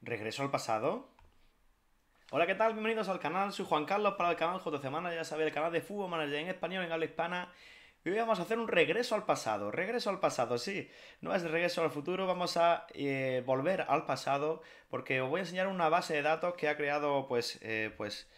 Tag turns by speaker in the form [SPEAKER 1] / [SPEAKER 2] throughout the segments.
[SPEAKER 1] ¿Regreso al pasado? Hola, ¿qué tal? Bienvenidos al canal, soy Juan Carlos para el canal JC ya sabéis, el canal de Fútbol Manager en español, en habla hispana. Y hoy vamos a hacer un regreso al pasado, regreso al pasado, sí, no es regreso al futuro, vamos a eh, volver al pasado porque os voy a enseñar una base de datos que ha creado, pues, eh, pues,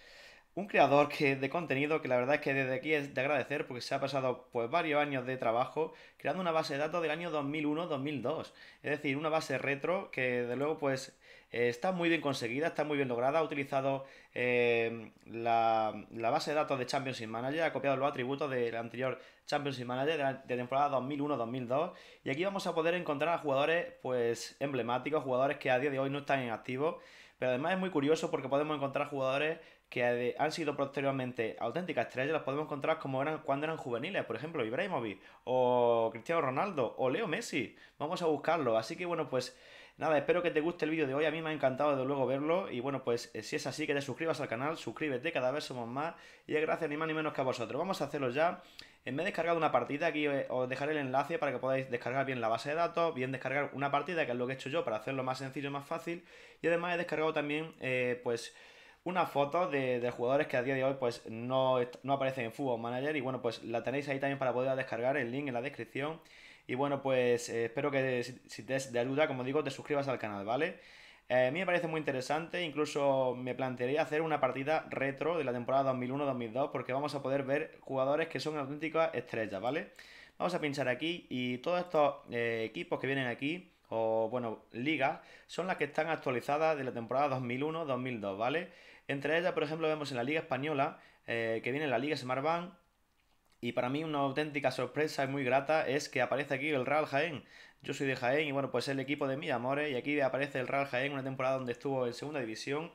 [SPEAKER 1] un creador que, de contenido que la verdad es que desde aquí es de agradecer porque se ha pasado pues varios años de trabajo creando una base de datos del año 2001-2002. Es decir, una base retro que de luego pues eh, está muy bien conseguida, está muy bien lograda. Ha utilizado eh, la, base de datos de Champions Championship Manager, ha copiado los atributos del anterior Champions Manager de temporada 2001-2002. Y aquí vamos a poder encontrar a jugadores pues emblemáticos, jugadores que a día de hoy no están en activo. Pero además es muy curioso porque podemos encontrar jugadores que han sido posteriormente auténticas estrellas, las podemos encontrar como eran cuando eran juveniles, por ejemplo, Ibrahimovic, o Cristiano Ronaldo, o Leo Messi. Vamos a buscarlo. Así que bueno, pues Nada, espero que te guste el vídeo de hoy, a mí me ha encantado de luego verlo y bueno, pues eh, si es así que te suscribas al canal, suscríbete, cada vez somos más y es gracias ni más ni menos que a vosotros. Vamos a hacerlo ya, me he descargado una partida, aquí eh, os dejaré el enlace para que podáis descargar bien la base de datos, bien descargar una partida que es lo que he hecho yo para hacerlo más sencillo y más fácil y además he descargado también eh, pues una foto de, de, jugadores que a día de hoy pues no, no aparecen en Fútbol Manager y bueno pues la tenéis ahí también para poder descargar el link en la descripción y bueno, pues eh, espero que si, te es de ayuda, como digo, te suscribas al canal, ¿vale? Eh, a mí me parece muy interesante, incluso me plantearía hacer una partida retro de la temporada 2001-2002 porque vamos a poder ver jugadores que son auténticas estrellas, ¿vale? Vamos a pinchar aquí y todos estos eh, equipos que vienen aquí, o bueno, ligas, son las que están actualizadas de la temporada 2001-2002, ¿vale? Entre ellas, por ejemplo, vemos en la Liga Española, que viene la Liga Smartbank, y para mí una auténtica sorpresa y muy grata es que aparece aquí el Real Jaén. Yo soy de Jaén y bueno, pues es el equipo de mi amores y aquí aparece el Real Jaén, una temporada donde estuvo en segunda división.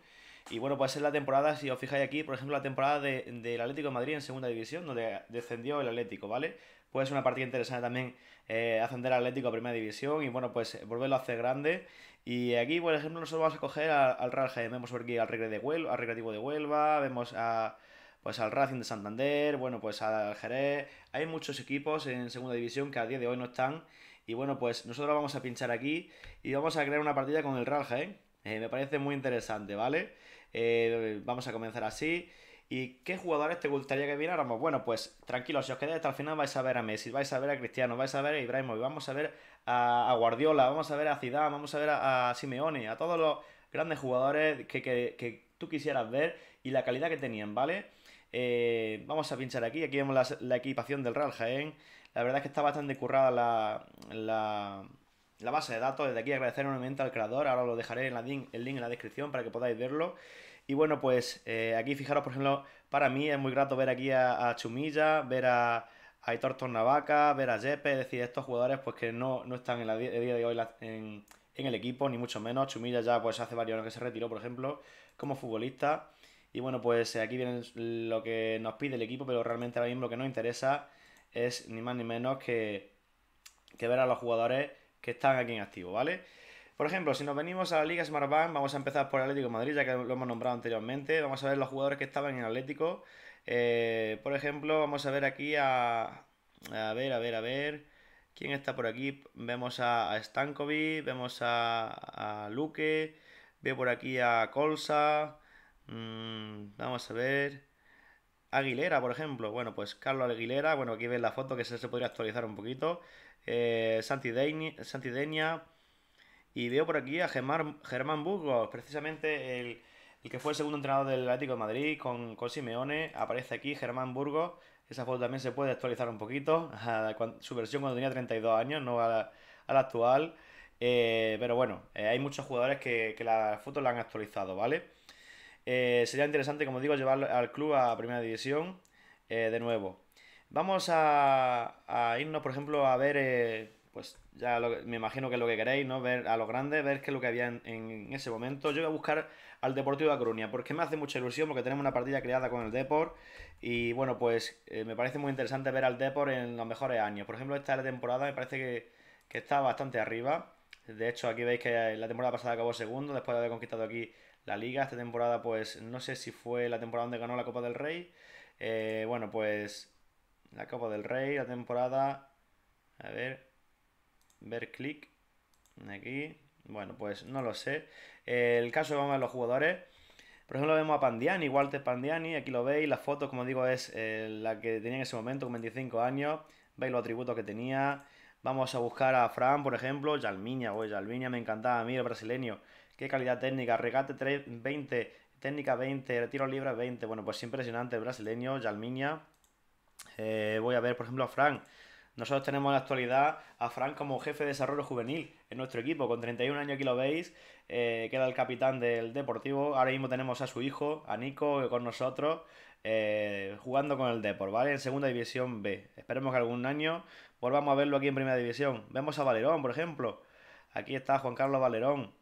[SPEAKER 1] Y bueno, pues es la temporada, si os fijáis aquí, por ejemplo, la temporada del Atlético de Madrid en segunda división, donde descendió el Atlético, ¿vale? Pues una partida interesante también eh, ascender al Atlético a primera división y bueno, pues volverlo a hacer grande. Y aquí, por ejemplo, nosotros vamos a coger al, Real Jaén. Vemos por aquí al, Regre de Huelva, al Recreativo de Huelva, vemos a pues al Racing de Santander, bueno, pues al Jerez. Hay muchos equipos en segunda división que a día de hoy no están. Y bueno, pues nosotros vamos a pinchar aquí y vamos a crear una partida con el Real eh, me parece muy interesante, ¿vale? Eh, vamos a comenzar así. ¿Y qué jugadores te gustaría que vináramos? Bueno, pues tranquilos, si os quedáis hasta el final vais a ver a Messi, vais a ver a Cristiano, vais a ver a Ibrahimovic, vamos a ver a, Guardiola, vamos a ver a Zidane, vamos a ver a, a Simeone, a todos los grandes jugadores que, que tú quisieras ver y la calidad que tenían, ¿vale? Eh, vamos a pinchar aquí, aquí vemos la, equipación del Real Jaén. La verdad es que está bastante currada la, la, base de datos. Desde aquí agradecer enormemente al creador. Ahora lo dejaré en la el link en la descripción para que podáis verlo. Y bueno, pues eh, aquí fijaros, por ejemplo, para mí es muy grato ver aquí a, Chumilla, ver a, Aitor Tornavaca, ver a Jepe, es decir, estos jugadores pues que no, están en la el día de hoy en, el equipo, ni mucho menos. Chumilla ya pues hace varios años que se retiró, por ejemplo, como futbolista. Y bueno, pues eh, aquí viene lo que nos pide el equipo, pero realmente ahora mismo lo que nos interesa es ni más ni menos que, ver a los jugadores que están aquí en activo, ¿vale? Por ejemplo, si nos venimos a la Liga Smart Bank, vamos a empezar por Atlético de Madrid, ya que lo hemos nombrado anteriormente. Vamos a ver los jugadores que estaban en Atlético. Eh, por ejemplo, vamos a ver aquí a. A ver, a ver, a ver. ¿Quién está por aquí? Vemos a, a Stankovic, vemos a, a Luque, veo por aquí a Colsa, Mm, vamos a ver. Aguilera, por ejemplo. Bueno, pues Carlos Aguilera. Bueno, aquí ves la foto que se, podría actualizar un poquito. Santideña. Eh, Santi Y veo por aquí a Germán, Burgos, precisamente el, que fue el segundo entrenador del Atlético de Madrid con, con Simeone. Aparece aquí Germán Burgos. Esa foto también se puede actualizar un poquito. su versión cuando tenía 32 años, no a la, actual. Eh, pero bueno, eh, hay muchos jugadores que, la foto la han actualizado, ¿vale? Eh, sería interesante, como digo, llevar al club a Primera División eh, de nuevo. Vamos a, irnos, por ejemplo, a ver, eh, pues ya me imagino que es lo que queréis, ¿no? Ver a los grandes, ver qué es lo que había en, ese momento. Yo voy a buscar al Deportivo de Coruña, porque me hace mucha ilusión, porque tenemos una partida creada con el Deport. Y bueno, pues me parece muy interesante ver al Deport en los mejores años. Por ejemplo, esta temporada me parece que, que está bastante arriba. De hecho, aquí veis que la temporada pasada acabó segundo, después de haber conquistado aquí la liga. Esta temporada, pues no sé si fue la temporada donde ganó la Copa del Rey. Eh, bueno, pues la Copa del Rey, la temporada... A ver, ver clic. Aquí. Bueno, pues no lo sé. el caso, vamos a ver los jugadores. Por ejemplo, vemos a Pandiani, Walter Pandiani, aquí lo veis, la foto, como digo, es eh, la que tenía en ese momento, con 25 años, veis los atributos que tenía. Vamos a buscar a Fran, por ejemplo, Yalmiña, o Yalmiña me encantaba a mí, el brasileño qué calidad técnica, regate 20, técnica 20, tiro libre 20. Bueno, pues impresionante brasileño, yalmiña. Eh, voy a ver, por ejemplo, a Frank. Nosotros tenemos en la actualidad a Frank como jefe de desarrollo juvenil en nuestro equipo, con 31 años aquí lo veis, eh, queda el capitán del Deportivo, ahora mismo tenemos a su hijo, a Nico, con nosotros, eh, jugando con el Deport, ¿vale? En segunda división B. Esperemos que algún año volvamos a verlo aquí en primera división. Vemos a Valerón, por ejemplo. Aquí está Juan Carlos Valerón.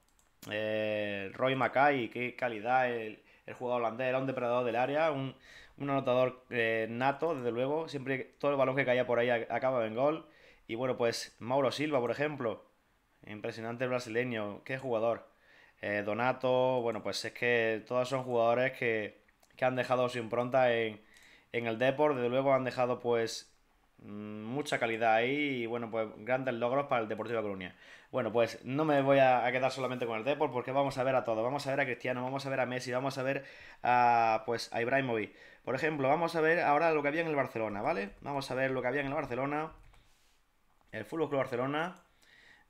[SPEAKER 1] Eh, Roy Mackay, qué calidad el, jugador holandés, era un depredador del área, un, anotador eh, nato, desde luego, siempre todo el balón que caía por ahí acaba en gol. Y bueno, pues Mauro Silva, por ejemplo, impresionante brasileño, qué jugador. Eh, Donato, bueno, pues es que todos son jugadores que, que han dejado su impronta en, en el deporte, desde luego han dejado pues Mm, mucha calidad ahí y bueno, pues grandes logros para el Deportivo de Colonia Bueno, pues no me voy a, quedar solamente con el Depor porque vamos a ver a todo vamos a ver a Cristiano, vamos a ver a Messi, vamos a ver a pues a Ibrahimovic. Por ejemplo, vamos a ver ahora lo que había en el Barcelona, ¿vale? Vamos a ver lo que había en el Barcelona. El Fútbol Club Barcelona.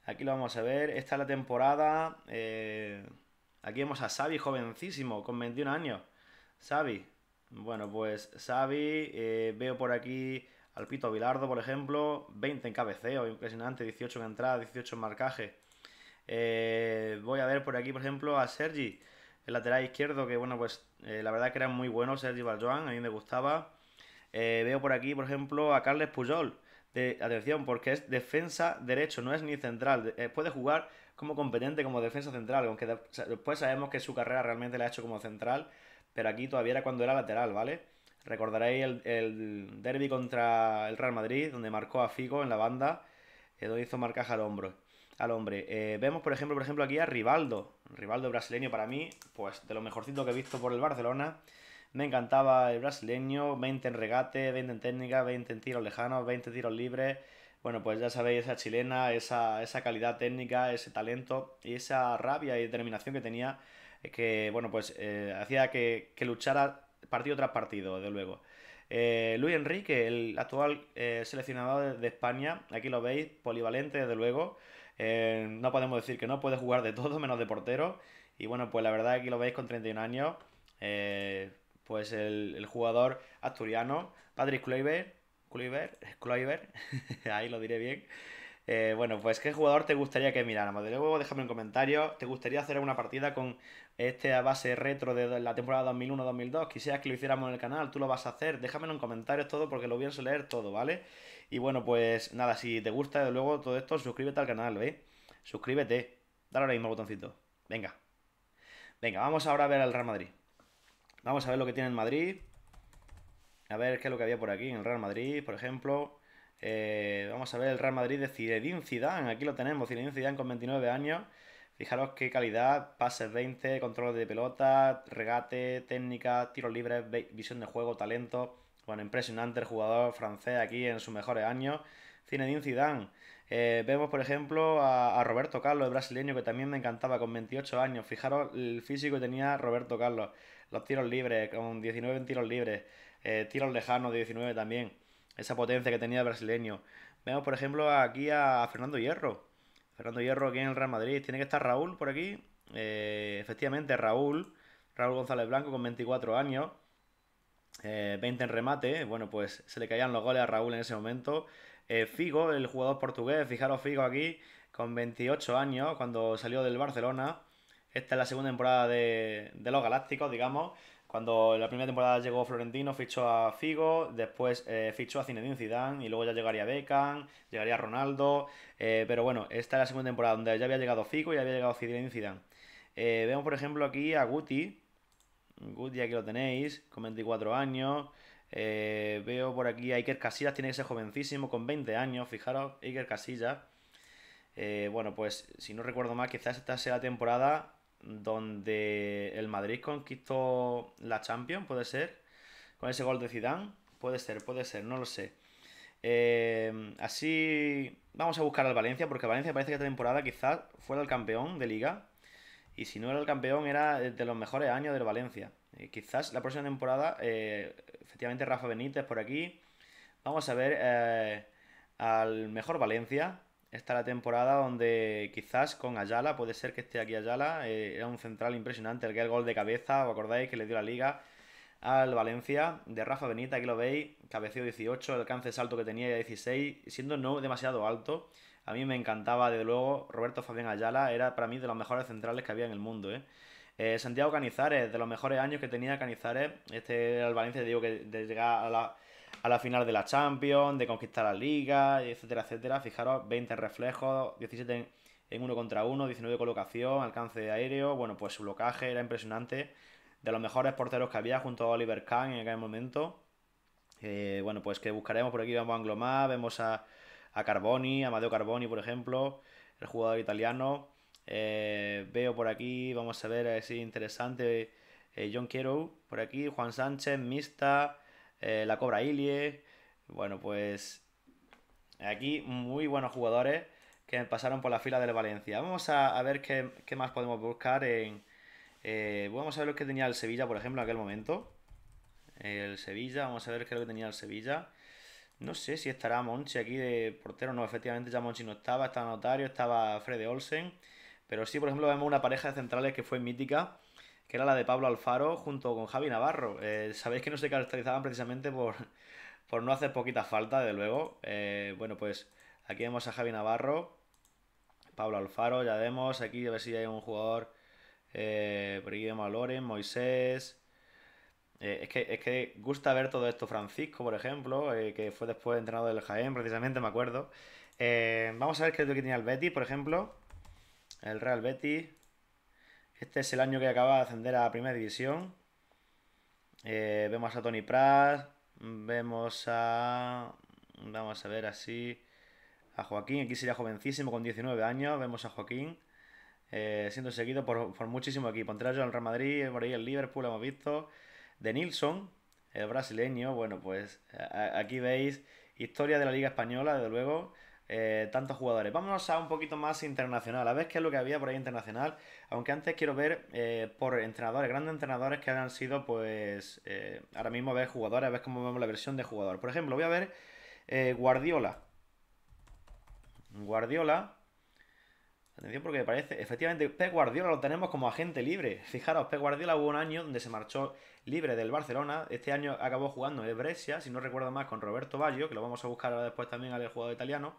[SPEAKER 1] Aquí lo vamos a ver. Esta es la temporada. Eh, aquí vemos a Xavi jovencísimo, con 21 años. Xavi. Bueno, pues Xavi. Eh, veo por aquí Alpito Vilardo, por ejemplo, 20 en cabeceo, impresionante, 18 en entrada, 18 en marcaje. Eh, voy a ver por aquí, por ejemplo, a Sergi, el lateral izquierdo, que bueno, pues eh, la verdad que era muy bueno Sergi Baljoan, a mí me gustaba. Eh, veo por aquí, por ejemplo, a Carles Pujol. De, atención, porque es defensa derecho, no es ni central. puede jugar como competente, como defensa central, aunque después sabemos que su carrera realmente la ha hecho como central, pero aquí todavía era cuando era lateral, ¿vale? Recordaréis el, derby contra el Real Madrid, donde marcó a Figo en la banda, donde hizo marcaje al hombro. Al hombre. Eh, vemos, por ejemplo, por ejemplo, aquí a Rivaldo. Rivaldo brasileño para mí, pues de lo mejorcito que he visto por el Barcelona. Me encantaba el brasileño, 20 en regate, 20 en técnica, 20 en tiros lejanos, 20 tiros libres. Bueno, pues ya sabéis, esa chilena, esa, calidad técnica, ese talento y esa rabia y determinación que tenía, eh, que, bueno, pues eh, hacía que, que luchara partido tras partido, desde luego. Eh, Luis Enrique, el actual eh, seleccionador de, España, aquí lo veis, polivalente, desde luego. Eh, no podemos decir que no, puede jugar de todo menos de portero. Y bueno, pues la verdad, aquí lo veis con 31 años. pues el, jugador asturiano, Patrick Kluivert, Kluivert, Kluivert ahí lo diré bien. bueno, pues ¿qué jugador te gustaría que miráramos? De luego, déjame un comentario. ¿Te gustaría hacer una partida con este a base retro de la temporada 2001-2002, Quisiera que lo hiciéramos en el canal, tú lo vas a hacer, déjamelo en comentarios todo porque lo a leer todo, ¿vale? Y bueno, pues nada, si te gusta desde luego todo esto, suscríbete al canal, ¿veis? Suscríbete, dale ahora mismo botoncito, venga. Venga, vamos ahora a ver al Real Madrid. Vamos a ver lo que tiene en Madrid. A ver qué es lo que había por aquí en el Real Madrid, por ejemplo. Eh, vamos a ver el Real Madrid de Zinedine Zidane. Aquí lo tenemos, Zinedine Zidane con 29 años. Fijaros qué calidad, pases 20, control de pelota, regate, técnica, tiros libres, visión de juego, talento. Bueno, impresionante el jugador francés aquí en sus mejores años. Zinedine Zidane. Eh, vemos, por ejemplo, a, Roberto Carlos, el brasileño, que también me encantaba con 28 años. Fijaros el físico que tenía Roberto Carlos. Los tiros libres, con 19 en tiros libres. Eh, tiros lejanos, 19 también. Esa potencia que tenía el brasileño. Vemos, por ejemplo, aquí a Fernando Hierro, Fernando Hierro aquí en el Real Madrid. Tiene que estar Raúl por aquí. Eh, efectivamente, Raúl. Raúl González Blanco con 24 años. 20 eh, en remate. Bueno, pues se le caían los goles a Raúl en ese momento. Eh, Figo, el jugador portugués. Fijaros Figo aquí con 28 años cuando salió del Barcelona. Esta es la segunda temporada de, de los Galácticos, digamos. Cuando en la primera temporada llegó Florentino, fichó a Figo, después eh, fichó a Zinedine Zidane y luego ya llegaría Beckham, llegaría Ronaldo. Eh, pero bueno, esta es la segunda temporada donde ya había llegado Figo y ya había llegado Zinedine Zidane. Eh, vemos por ejemplo aquí a Guti. Guti aquí lo tenéis, con 24 años. veo por aquí a Iker Casillas, tiene que ser jovencísimo, con 20 años, fijaros, Iker Casillas. bueno, pues si no recuerdo mal, quizás esta sea la temporada donde el Madrid conquistó la Champions, puede ser, con ese gol de Zidane, puede ser, puede ser, no lo sé. Eh, así vamos a buscar al Valencia, porque Valencia parece que esta temporada quizás fuera el campeón de liga. Y si no era el campeón, era de los mejores años del Valencia. Eh, quizás la próxima temporada, eh, efectivamente, Rafa Benítez por aquí. Vamos a ver al mejor Valencia esta es la temporada donde quizás con Ayala, puede ser que esté aquí Ayala, eh, era un central impresionante, el que el gol de cabeza, ¿os acordáis? Que le dio la liga al Valencia, de Rafa Benita, aquí lo veis, cabeceo 18, alcance salto que tenía ya 16, siendo no demasiado alto. A mí me encantaba, desde luego, Roberto Fabián Ayala, era para mí de los mejores centrales que había en el mundo, ¿eh? eh Santiago Canizares, de los mejores años que tenía Canizares, este era el Valencia, digo que de llegar a la a la final de la Champions, de conquistar la Liga, etcétera, etcétera. Fijaros, 20 reflejos, 17 en, uno contra uno, 19 de colocación, alcance de aéreo. Bueno, pues su blocaje era impresionante. De los mejores porteros que había junto a Oliver Kahn en aquel momento. Eh, bueno, pues que buscaremos por aquí, vamos a Anglomar, vemos a, Carboni, a Matteo Carboni, por ejemplo, el jugador italiano. Eh, veo por aquí, vamos a ver, es interesante, eh, John Quiero por aquí, Juan Sánchez, Mista, eh, la Cobra Ilie. Bueno, pues aquí muy buenos jugadores que pasaron por la fila del Valencia. Vamos a, ver qué, más podemos buscar en... Eh, vamos a ver lo que tenía el Sevilla, por ejemplo, en aquel momento. El Sevilla, vamos a ver qué es lo que tenía el Sevilla. No sé si estará Monchi aquí de portero. No, efectivamente ya Monchi no estaba. Estaba Notario, estaba Fred Olsen. Pero sí, por ejemplo, vemos una pareja de centrales que fue mítica que era la de Pablo Alfaro junto con Javi Navarro. Eh, sabéis que no se caracterizaban precisamente por, no hacer poquita falta, de luego. Eh, bueno, pues aquí vemos a Javi Navarro, Pablo Alfaro, ya vemos. Aquí a ver si hay un jugador. Eh, por aquí vemos a Loren, Moisés. es, que, es que gusta ver todo esto. Francisco, por ejemplo, que fue después entrenado del Jaén, precisamente, me acuerdo. vamos a ver qué es lo que tenía el Betty, por ejemplo. El Real Betis. Este es el año que acaba de ascender a la primera división. Eh, vemos a Tony Pratt, vemos a... Vamos a ver así. A Joaquín, aquí sería jovencísimo, con 19 años. Vemos a Joaquín eh, siendo seguido por, por muchísimo equipo. Entre ellos el Real Madrid, por ahí el Liverpool, hemos visto. De Nilsson, el brasileño. Bueno, pues aquí veis historia de la Liga Española, desde luego. Eh, tantos jugadores. vamos a un poquito más internacional, a ver qué es lo que había por ahí internacional, aunque antes quiero ver eh, por entrenadores, grandes entrenadores que han sido, pues, eh, ahora mismo a ver jugadores, a ver cómo vemos la versión de jugador. Por ejemplo, voy a ver Guardiola. Guardiola. Atención porque me parece, efectivamente, Pep Guardiola lo tenemos como agente libre. Fijaros, Pep Guardiola hubo un año donde se marchó libre del Barcelona. Este año acabó jugando en Brescia, si no recuerdo más, con Roberto Baggio, que lo vamos a buscar ahora después también al jugador italiano.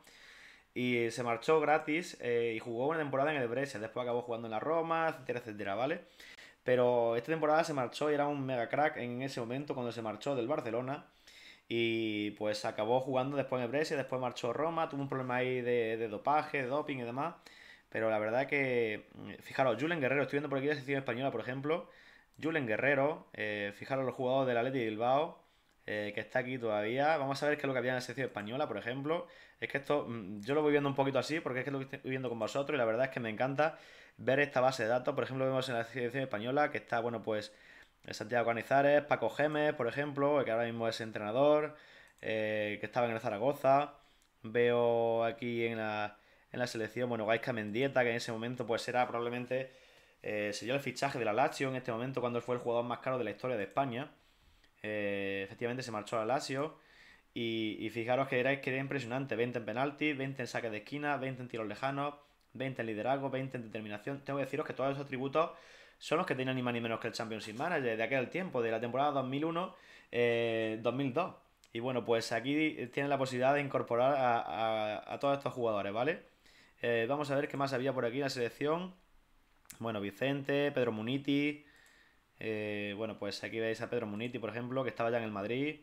[SPEAKER 1] Y se marchó gratis eh, y jugó una temporada en el Brescia. Después acabó jugando en la Roma, etcétera, etcétera, ¿vale? Pero esta temporada se marchó y era un mega crack en ese momento cuando se marchó del Barcelona. Y pues acabó jugando después en el Brescia, después marchó a Roma, tuvo un problema ahí de, dopaje, doping y demás. Pero la verdad que, mm, fijaros, Julen Guerrero, estoy viendo por aquí la sección española, por ejemplo. Julen Guerrero, eh, fijaros los jugadores la Leti Bilbao, eh, que está aquí todavía. Vamos a ver qué es lo que había en la sección española, por ejemplo. Es que esto mm, yo lo voy viendo un poquito así porque es que lo estoy viendo con vosotros y la verdad es que me encanta ver esta base de datos. Por ejemplo, vemos en la selección española que está, bueno, pues Santiago Canizares, Paco Gemes, por ejemplo, que ahora mismo es entrenador, eh, que estaba en el Zaragoza. Veo aquí en la, en la selección, bueno, Gaisca Mendieta, que en ese momento pues era probablemente, eh, se dio el fichaje de la Lazio en este momento cuando fue el jugador más caro de la historia de España. Eh, efectivamente se marchó a la Lazio. Y, fijaros que era, que era impresionante, 20 en penalti, 20 en saque de esquina, 20 en tiros lejanos, 20 en liderazgo, 20 en determinación. Tengo que deciros que todos esos atributos son los que tienen ni más ni menos que el Championship Manager de aquel tiempo, de la temporada 2001-2002. Eh, y bueno, pues aquí tienen la posibilidad de incorporar a, todos estos jugadores, ¿vale? Eh, vamos a ver qué más había por aquí en la selección. Bueno, Vicente, Pedro Muniti. Eh, bueno, pues aquí veis a Pedro Muniti, por ejemplo, que estaba ya en el Madrid.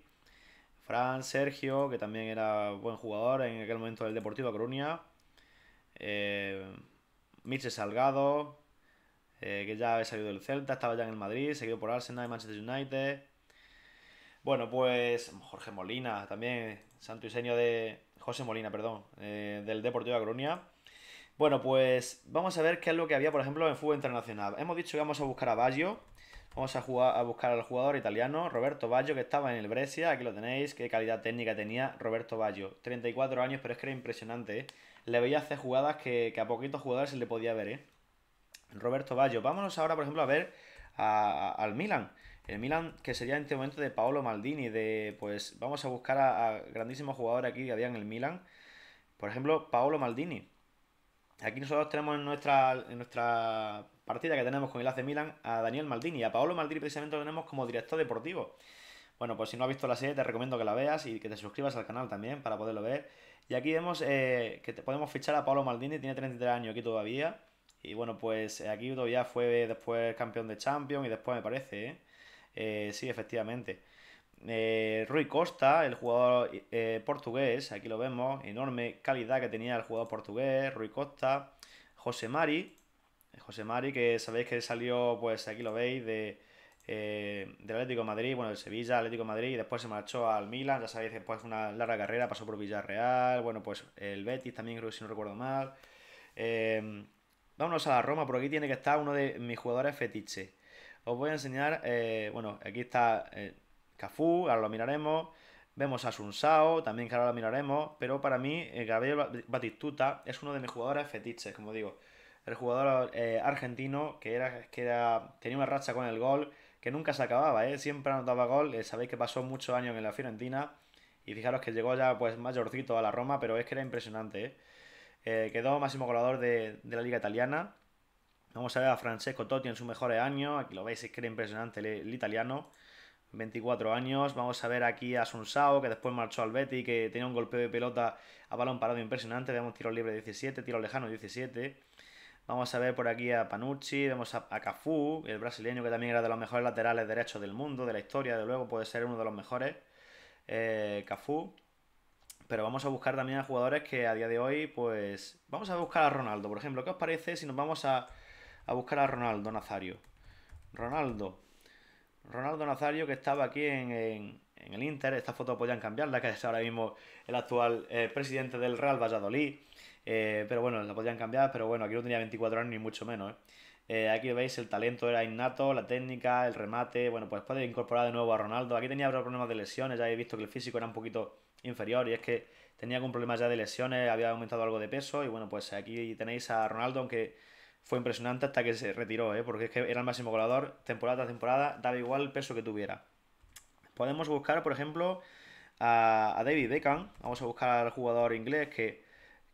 [SPEAKER 1] Fran, Sergio, que también era buen jugador en aquel momento del Deportivo Coruña. Eh, Michel Salgado, eh, que ya había salido del Celta, estaba ya en el Madrid, seguido por Arsenal y Manchester United. Bueno, pues Jorge Molina también, santo diseño de José Molina, perdón, eh, del Deportivo de Coruña. Bueno, pues vamos a ver qué es lo que había, por ejemplo, en fútbol internacional. Hemos dicho que vamos a buscar a Baggio, Vamos a, jugar, a buscar al jugador italiano, Roberto Baggio, que estaba en el Brescia. Aquí lo tenéis, qué calidad técnica tenía Roberto Baggio. 34 años, pero es que era impresionante, ¿eh? Le veía hacer jugadas que, a poquitos jugadores se le podía ver, ¿eh? Roberto Baggio. Vámonos ahora, por ejemplo, a ver al Milan. El Milan que sería en este momento de Paolo Maldini, de pues vamos a buscar a, grandísimo grandísimos jugadores aquí que había en el Milan. Por ejemplo, Paolo Maldini. Aquí nosotros tenemos en nuestra, en nuestra partida que tenemos con el AC Milan a Daniel Maldini. y A Paolo Maldini precisamente lo tenemos como director deportivo. Bueno, pues si no has visto la serie te recomiendo que la veas y que te suscribas al canal también para poderlo ver. Y aquí vemos eh, que podemos fichar a Paolo Maldini, tiene 33 años aquí todavía. Y bueno, pues aquí todavía fue después campeón de Champions y después me parece, ¿eh? Eh, sí, efectivamente. Rui Costa, el jugador portugués, aquí lo vemos, enorme calidad que tenía el jugador portugués, Rui Costa, José Mari, José Mari, que sabéis que salió, pues aquí lo veis, de, eh, del Atlético Madrid, bueno, del Sevilla, Atlético Madrid, y después se marchó al Milan, ya sabéis, después una larga carrera, pasó por Villarreal, bueno, pues el Betis también creo que si no recuerdo mal. Em, vámonos a la Roma, por aquí tiene que estar uno de mis jugadores fetiches. Os voy a enseñar, eh, bueno, aquí está eh, Cafú, ahora lo miraremos. Vemos a Sunsao, también que ahora lo miraremos, pero para mí Gabriel Batistuta es uno de mis jugadores fetiches, como digo el jugador eh, argentino que era que tenía una racha con el gol que nunca se acababa, eh, siempre anotaba gol, eh, sabéis que pasó muchos años en la Fiorentina y fijaros que llegó ya pues mayorcito a la Roma, pero es que era impresionante. quedó máximo goleador de, la liga italiana. Vamos a ver a Francesco Totti en sus mejores años, aquí lo veis, es que era impresionante el, italiano. 24 años. Vamos a ver aquí a Sunsao, que después marchó al Betty, que tenía un golpeo de pelota a balón parado impresionante. Veamos tiro libre 17, tiro lejano 17. Vamos a ver por aquí a Panucci, vemos a, Cafú, el brasileño que también era de los mejores laterales derechos del mundo, de la historia, de luego puede ser uno de los mejores. Eh, Cafú. Pero vamos a buscar también a jugadores que a día de hoy, pues. Vamos a buscar a Ronaldo, por ejemplo. ¿Qué os parece si nos vamos a, a buscar a Ronaldo Nazario? Ronaldo. Ronaldo Nazario que estaba aquí en, en, el Inter. Esta foto podían cambiarla, que es ahora mismo el actual eh, presidente del Real Valladolid. Eh, pero bueno, la podían cambiar, pero bueno, aquí no tenía 24 años ni mucho menos. ¿eh? Eh, aquí veis, el talento era innato, la técnica, el remate. Bueno, pues puede incorporar de nuevo a Ronaldo. Aquí tenía problemas de lesiones, ya he visto que el físico era un poquito inferior y es que tenía algún problema ya de lesiones, había aumentado algo de peso y bueno, pues aquí tenéis a Ronaldo, aunque fue impresionante hasta que se retiró, porque es que era el máximo goleador, temporada tras temporada, daba igual el peso que tuviera. Podemos buscar, por ejemplo, a, David Beckham, vamos a buscar al jugador inglés que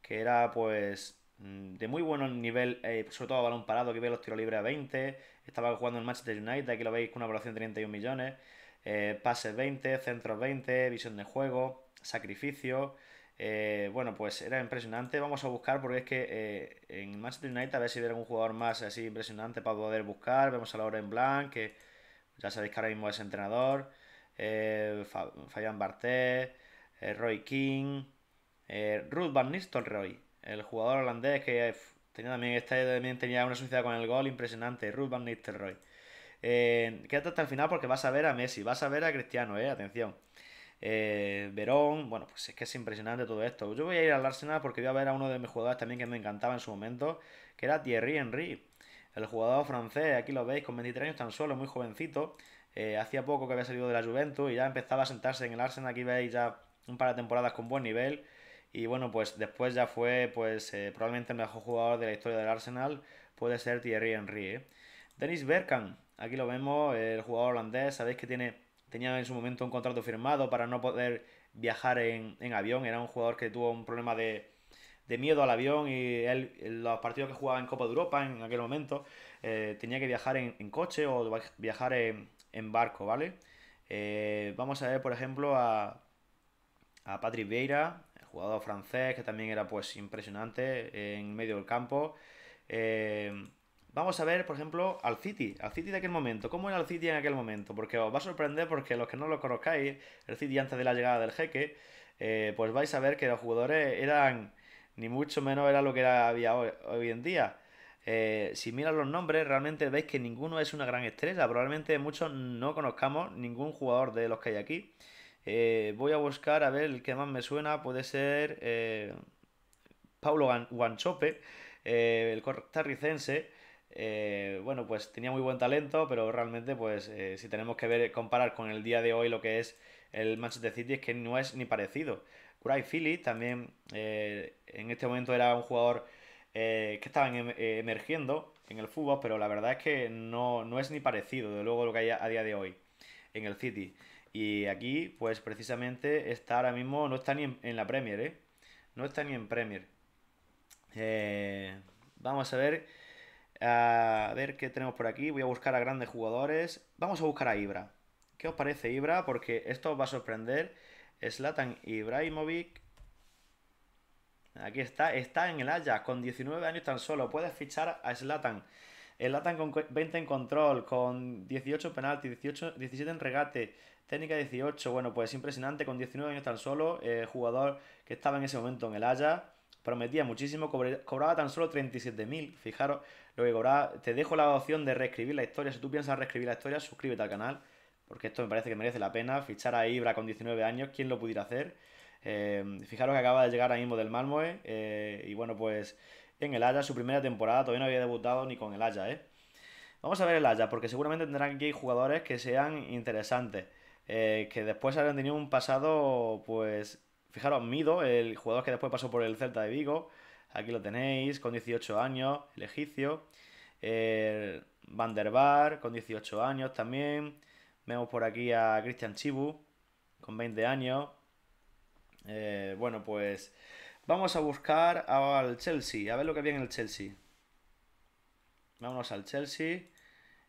[SPEAKER 1] que era pues mm, de muy buen nivel, eh, sobre todo balón parado, que ve los tiros libres a 20, estaba jugando en Manchester United, aquí lo veis con una valoración de 31 millones, eh, pases 20, centros 20, visión de juego, sacrificio, eh, bueno, pues era impresionante. Vamos a buscar porque es que en Manchester United a ver si hubiera algún jugador más así impresionante para poder buscar. Vemos a En Blanc, que ya sabéis que ahora mismo es entrenador. Eh, Barté, Roy King, eh, Ruth Van Nistelrooy, el jugador holandés que eh, tenía también, también tenía una sociedad con el gol impresionante, Ruth Van Nistelrooy. Eh, quédate hasta el final porque vas a ver a Messi, vas a ver a Cristiano, eh, atención. Verón, bueno, pues es que es impresionante todo esto. Yo voy a ir al Arsenal porque voy a ver a uno de mis jugadores también que me encantaba en su momento, que era Thierry Henry, el jugador francés, aquí lo veis, con 23 años tan solo, muy jovencito. hacía poco que había salido de la Juventus y ya empezaba a sentarse en el Arsenal, aquí veis ya un par de temporadas con buen nivel. Y bueno, pues después ya fue pues eh, probablemente el mejor jugador de la historia del Arsenal, puede ser Thierry Henry. ¿eh? Dennis Berkan, aquí lo vemos, el jugador holandés, sabéis que tiene, tenía en su momento un contrato firmado para no poder viajar en, avión, era un jugador que tuvo un problema de, miedo al avión y él, los partidos que jugaba en Copa de Europa en aquel momento, eh, tenía que viajar en, coche o viajar en, barco, ¿vale? Eh, vamos a ver, por ejemplo, a, a Patrick Vieira, jugador francés que también era pues impresionante en medio del campo. Eh, vamos a ver, por ejemplo, al City, al City de aquel momento. ¿Cómo era el City en aquel momento? Porque os va a sorprender porque los que no lo conozcáis, el City antes de la llegada del jeque, eh, pues vais a ver que los jugadores eran ni mucho menos era lo que había hoy, en día. Eh, si miras los nombres, realmente veis que ninguno es una gran estrella. Probablemente muchos no conozcamos ningún jugador de los que hay aquí. Eh, voy a buscar, a ver, el que más me suena puede ser eh, Paulo Guanchope, eh, el costarricense. bueno, pues tenía muy buen talento, pero realmente, pues si tenemos que ver, comparar con el día de hoy lo que es el Manchester City, es que no es ni parecido. Craig Philly también en este momento era un jugador que estaba em-, emergiendo en el fútbol, pero la verdad es que no, no es ni parecido, de luego, lo que hay a día de hoy en el City. Y aquí, pues precisamente está ahora mismo, no está ni en, la Premier, ¿eh? No está ni en Premier. Eh, vamos a ver. A ver qué tenemos por aquí. Voy a buscar a grandes jugadores. Vamos a buscar a Ibra. ¿Qué os parece Ibra? Porque esto os va a sorprender. Slatan Ibrahimovic. Aquí está. Está en el Ajax con 19 años tan solo. Puedes fichar a Slatan. Slatan con 20 en control, con 18 penaltis, 18, 17 en regate, Técnica 18, bueno, pues impresionante, con 19 años tan solo, eh, jugador que estaba en ese momento en el Haya, prometía muchísimo, cobraba tan solo 37.000, fijaros lo que cobraba. Te dejo la opción de reescribir la historia, si tú piensas reescribir la historia, suscríbete al canal, porque esto me parece que merece la pena, fichar a Ibra con 19 años, ¿quién lo pudiera hacer? Em, fijaros que acaba de llegar a mismo del Malmoe, eh, y bueno, pues en el Haya, su primera temporada, todavía no había debutado ni con el Haya, ¿eh? Vamos a ver el Haya, porque seguramente tendrán aquí jugadores que sean interesantes. Eh, que después habían tenido un pasado, pues, fijaros, Mido, el jugador que después pasó por el Celta de Vigo, aquí lo tenéis, con 18 años, el egipcio, Van der Bar, con 18 años también, vemos por aquí a Christian Chibu, con 20 años, eh, bueno, pues vamos a buscar al Chelsea, a ver lo que había en el Chelsea. Vámonos al Chelsea.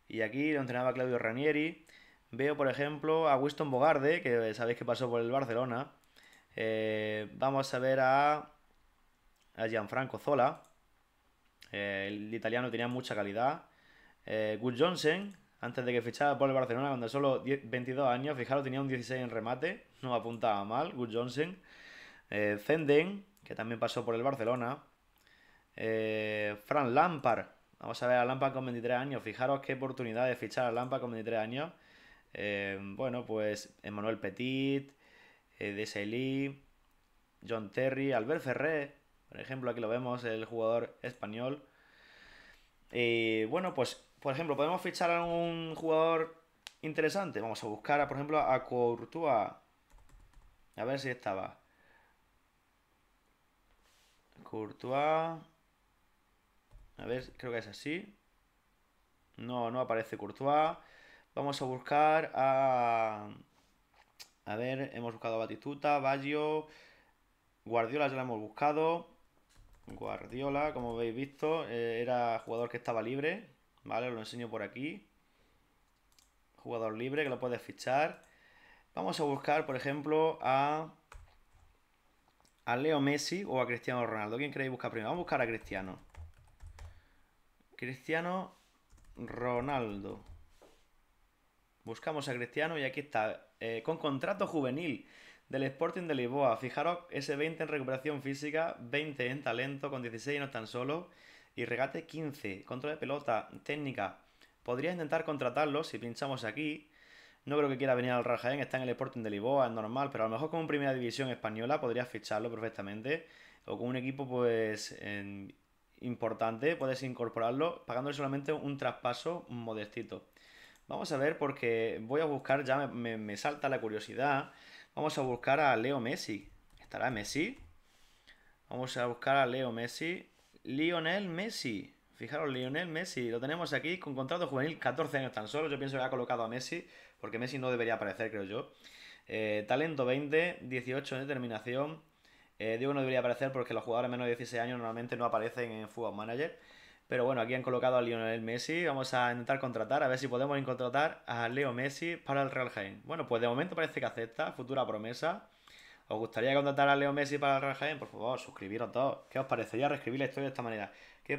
[SPEAKER 1] Y aquí lo entrenaba Claudio Ranieri. Veo, por ejemplo, a Winston Bogarde, que sabéis que pasó por el Barcelona. Eh, vamos a ver a, a Gianfranco Zola. Eh, el italiano tenía mucha calidad. Eh, Good Johnson, antes de que fichara por el Barcelona, cuando solo 22 años, fijaros, tenía un 16 en remate. No apuntaba mal, Good Johnson. Eh, Zenden, que también pasó por el Barcelona. Fran Lampard. Vamos a ver a Lampard con 23 años. Fijaros qué oportunidad de fichar a Lampard con 23 años. Em, bueno, pues Emmanuel Petit, eh, Desailly, John Terry, Albert Ferré, por ejemplo, aquí lo vemos, el jugador español. bueno, pues, por ejemplo, podemos fichar a un jugador interesante. Vamos a buscar, a, por ejemplo, a Courtois. A ver si estaba. Courtois. A ver, creo que es así. No, no aparece Courtois. Vamos a buscar a... A ver, hemos buscado a Batistuta, Baggio, Guardiola ya lo hemos buscado. Guardiola, como habéis visto, eh, era jugador que estaba libre. Vale, os lo enseño por aquí. Jugador libre que lo puedes fichar. Vamos a buscar, por ejemplo, a, a Leo Messi o a Cristiano Ronaldo. ¿Quién queréis buscar primero? Vamos a buscar a Cristiano. Cristiano Ronaldo. Buscamos a Cristiano y aquí está, eh, con contrato juvenil del Sporting de Lisboa. Fijaros, ese 20 en recuperación física, 20 en talento, con 16 no tan solo. Y regate 15, control de pelota, técnica. Podría intentar contratarlo si pinchamos aquí. No creo que quiera venir al Real está en el Sporting de Lisboa, es normal, pero a lo mejor con Primera División Española podrías ficharlo perfectamente. O con un equipo pues importante puedes incorporarlo pagándole solamente un traspaso modestito. Vamos a ver porque voy a buscar, ya me, me salta la curiosidad. Vamos a buscar a Leo Messi. ¿Estará Messi? Vamos a buscar a Leo Messi. Lionel Messi. Fijaros, Lionel Messi, lo tenemos aquí con contrato juvenil, 14 años tan solo. Yo pienso que ha colocado a Messi, porque Messi no debería aparecer, creo yo. Eh, talento 20, 18 en determinación. Eh, digo no debería aparecer porque los jugadores menos de 16 años normalmente no aparecen en Football Manager. Pero bueno, aquí han colocado a Lionel Messi. Vamos a intentar contratar, a ver si podemos contratar a Leo Messi para el Real Jaén. Bueno, pues de momento parece que acepta, futura promesa. ¿Os gustaría contratar a Leo Messi para el Real Jaén? Por favor, suscribiros todos. ¿Qué os parecería reescribir la historia de esta manera? ¿Qué,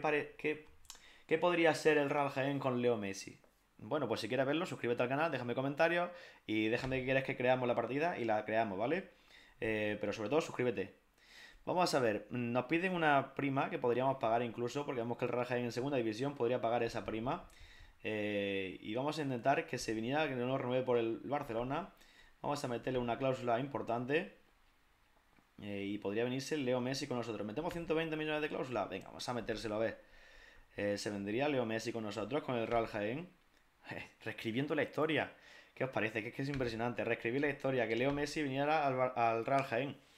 [SPEAKER 1] podría ser el Real Jaén con Leo Messi? Bueno, pues si quieres verlo, suscríbete al canal, déjame comentarios y déjame que quieras que creamos la partida y la creamos, ¿vale? Eh, pero sobre todo, suscríbete. Vamos a ver, nos piden una prima que podríamos pagar incluso, porque vemos que el Real Jaén en segunda división podría pagar esa prima. Eh, y vamos a intentar que se viniera, que no nos renueve por el Barcelona. Vamos a meterle una cláusula importante. Eh, y podría venirse Leo Messi con nosotros. ¿Metemos 120 millones de cláusula? Venga, vamos a metérselo a ver. Eh, se vendría Leo Messi con nosotros, con el Real Jaén. reescribiendo la historia. ¿Qué os parece? Que es que es impresionante. Reescribir la historia. Que Leo Messi viniera al, al Real Jaén.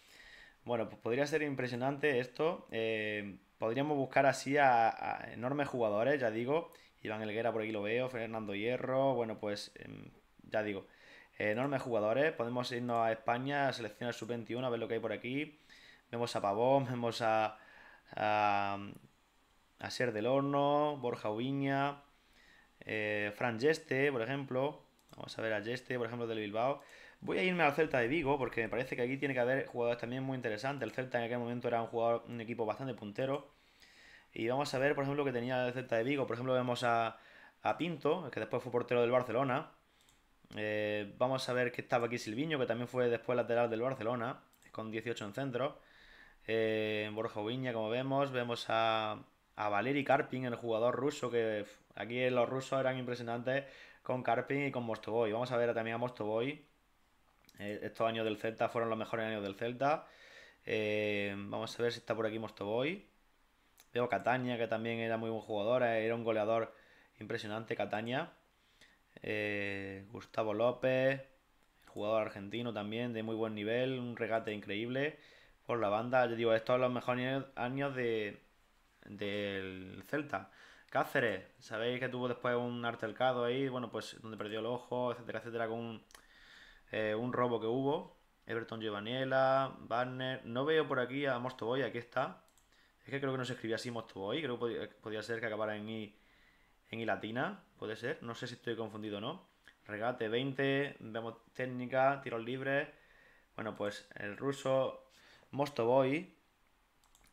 [SPEAKER 1] Bueno, pues podría ser impresionante esto. Eh, podríamos buscar así a, enormes jugadores, ya digo. Iván Elguera por aquí lo veo, Fernando Hierro, bueno, pues em, ya digo, eh, enormes jugadores. Podemos irnos a España, a seleccionar sub-21, a ver lo que hay por aquí. Vemos a Pavón, vemos a, Ser del Horno, Borja Uviña, eh, Fran Yeste, por ejemplo. Vamos a ver a Yeste, por ejemplo, del Bilbao. Voy a irme al Celta de Vigo porque me parece que aquí tiene que haber jugadores también muy interesantes. El Celta en aquel momento era un, equipo bastante puntero. Y vamos a ver, por ejemplo, que tenía el Celta de Vigo. Por ejemplo, vemos a, a Pinto, que después fue portero del Barcelona. Eh, vamos a ver que estaba aquí Silviño, que también fue después lateral del Barcelona, con 18 en centro. Eh, Borja Ubiña, como vemos. Vemos a, a Valery Karpin, el jugador ruso, que aquí los rusos eran impresionantes con Karpin y con Mostovoy. Vamos a ver también a Mostovoy, eh, estos años del Celta fueron los mejores años del Celta. Eh, vamos a ver si está por aquí Mostoboy. Veo Cataña, que también era muy buen jugador, eh, era un goleador impresionante, Cataña. Gustavo López, jugador argentino también, de muy buen nivel, un regate increíble por la banda. Yo digo, estos son los mejores años de, del Celta. Cáceres, sabéis que tuvo después un artelcado ahí, bueno, pues donde perdió el ojo, etcétera, etcétera, con un eh, un robo que hubo. Everton Giovaniela, Barner. No veo por aquí a Mostoboy, aquí está. Es que creo que no se escribía así Mostoboy, creo que podía, ser que acabara en I, en I latina, puede ser. No sé si estoy confundido o no. Regate 20, vemos técnica, tiros libres. Bueno, pues el ruso Mostovoy...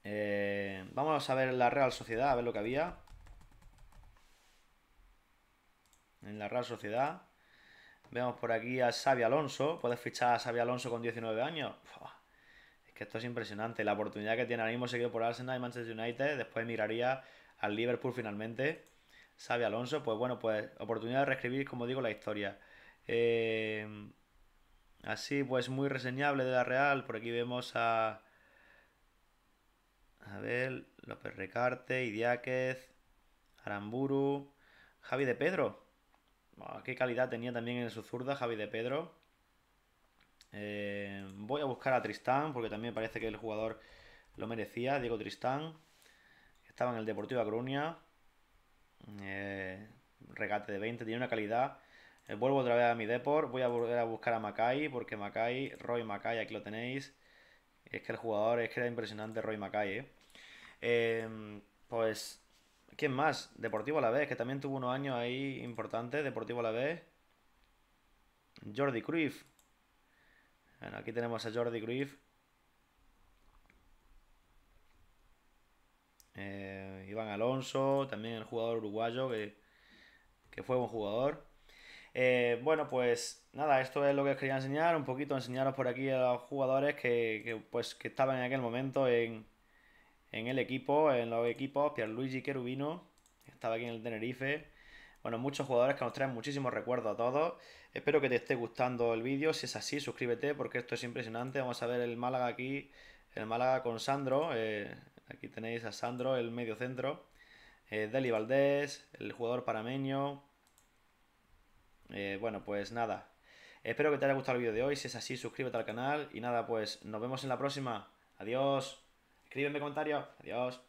[SPEAKER 1] Eh, vamos a ver la Real Sociedad, a ver lo que había. En la Real Sociedad. Vemos por aquí a Xavi Alonso. Puedes fichar a Xavi Alonso con 19 años. es que esto es impresionante. La oportunidad que tiene ahora mismo seguido por Arsenal y Manchester United. Después miraría al Liverpool finalmente. Xavi Alonso, pues bueno, pues oportunidad de reescribir, como digo, la historia. Eh, así, pues muy reseñable de la Real. Por aquí vemos a... A ver, López Recarte, Idiáquez, Aramburu, Javi de Pedro qué calidad tenía también en su zurda Javi de Pedro. Eh, voy a buscar a Tristán, porque también parece que el jugador lo merecía. Diego Tristán. Estaba en el Deportivo Agrunia. Eh, regate de 20, tiene una calidad. Eh, vuelvo otra vez a mi Deport. Voy a volver a buscar a Macay, porque Macay, Roy Macay, aquí lo tenéis. Es que el jugador, es que era impresionante Roy Macay. pues ¿Quién más? Deportivo a la vez, que también tuvo unos años ahí importantes. Deportivo a la vez. Jordi Cruyff. Bueno, aquí tenemos a Jordi Cruyff. Eh, Iván Alonso, también el jugador uruguayo que, fue un jugador. Eh, bueno, pues nada, esto es lo que os quería enseñar, un poquito enseñaros por aquí a los jugadores pues, que estaban en aquel momento en, en el equipo, en los equipos, Pierluigi Querubino, estaba aquí en el Tenerife. Bueno, muchos jugadores que nos traen muchísimos recuerdos a todos. Espero que te esté gustando el vídeo. Si es así, suscríbete porque esto es impresionante. Vamos a ver el Málaga aquí, el Málaga con Sandro. Eh, aquí tenéis a Sandro, el medio centro. Eh, Deli Valdés, el jugador parameño. Eh, bueno, pues nada. Espero que te haya gustado el vídeo de hoy. Si es así, suscríbete al canal. Y nada, pues nos vemos en la próxima. Adiós. Escríbeme comentario. Adiós.